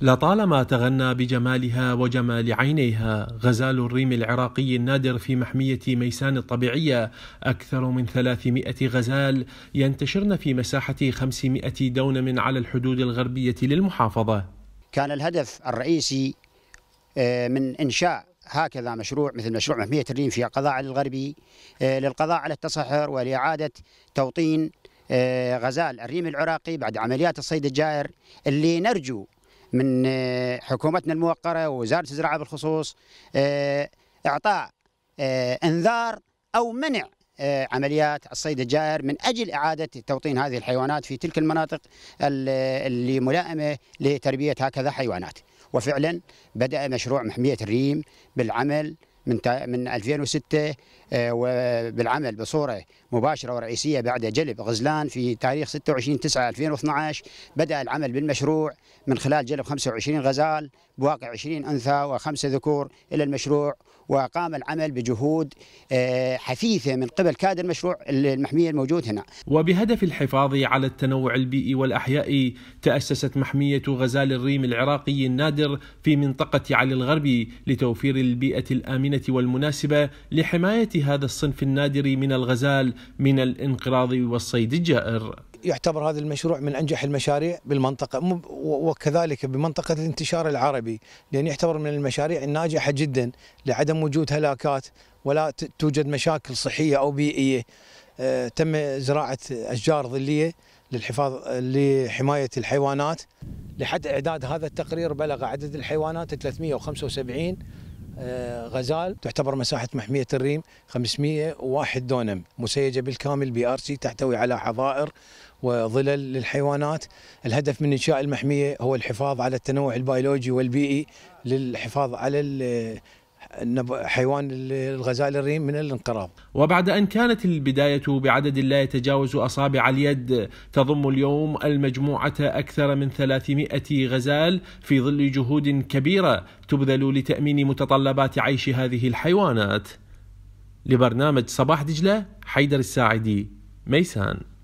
لطالما تغنى بجمالها وجمال عينيها غزال الريم العراقي النادر في محمية ميسان الطبيعية أكثر من 300 غزال ينتشرن في مساحة 500 دونم على الحدود الغربية للمحافظة كان الهدف الرئيسي آه، من إنشاء هكذا مشروع مثل مشروع محمية الريم في القضاء الغربي آه، للقضاء على التصحر ولإعادة توطين آه، غزال الريم العراقي بعد عمليات الصيد الجائر اللي نرجو من آه، حكومتنا الموقره ووزاره الزراعه بالخصوص آه، اعطاء آه، انذار او منع عمليات الصيد الجائر من اجل اعاده توطين هذه الحيوانات في تلك المناطق اللي ملائمه لتربيه هكذا حيوانات. وفعلا بدا مشروع محميه الريم بالعمل من من 2006 آه، وبالعمل بصوره مباشره ورئيسيه بعد جلب غزلان في تاريخ 26 9 2012 بدا العمل بالمشروع من خلال جلب 25 غزال بواقع 20 انثى وخمسه ذكور الى المشروع وقام العمل بجهود آه، حثيثه من قبل كادر المشروع المحميه الموجود هنا. وبهدف الحفاظ على التنوع البيئي والاحيائي تاسست محميه غزال الريم العراقي النادر في منطقه علي الغربي لتوفير البيئه الامنه والمناسبه لحمايه هذا الصنف النادر من الغزال من الانقراض والصيد الجائر. يعتبر هذا المشروع من انجح المشاريع بالمنطقه وكذلك بمنطقه الانتشار العربي لان يعتبر من المشاريع الناجحه جدا لعدم وجود هلاكات ولا توجد مشاكل صحيه او بيئيه آه، تم زراعه اشجار ظليه للحفاظ لحمايه الحيوانات لحد اعداد هذا التقرير بلغ عدد الحيوانات 375 آه، غزال تعتبر مساحة محمية الريم 501 دونم مسيجة بالكامل بي ار سي تحتوي على حظائر وظلل للحيوانات الهدف من إنشاء المحمية هو الحفاظ على التنوع البيولوجي والبيئي للحفاظ على حيوان الغزال الريم من الانقراض وبعد أن كانت البداية بعدد لا يتجاوز أصابع اليد تضم اليوم المجموعة أكثر من 300 غزال في ظل جهود كبيرة تبذل لتأمين متطلبات عيش هذه الحيوانات لبرنامج صباح دجلة حيدر الساعدي ميسان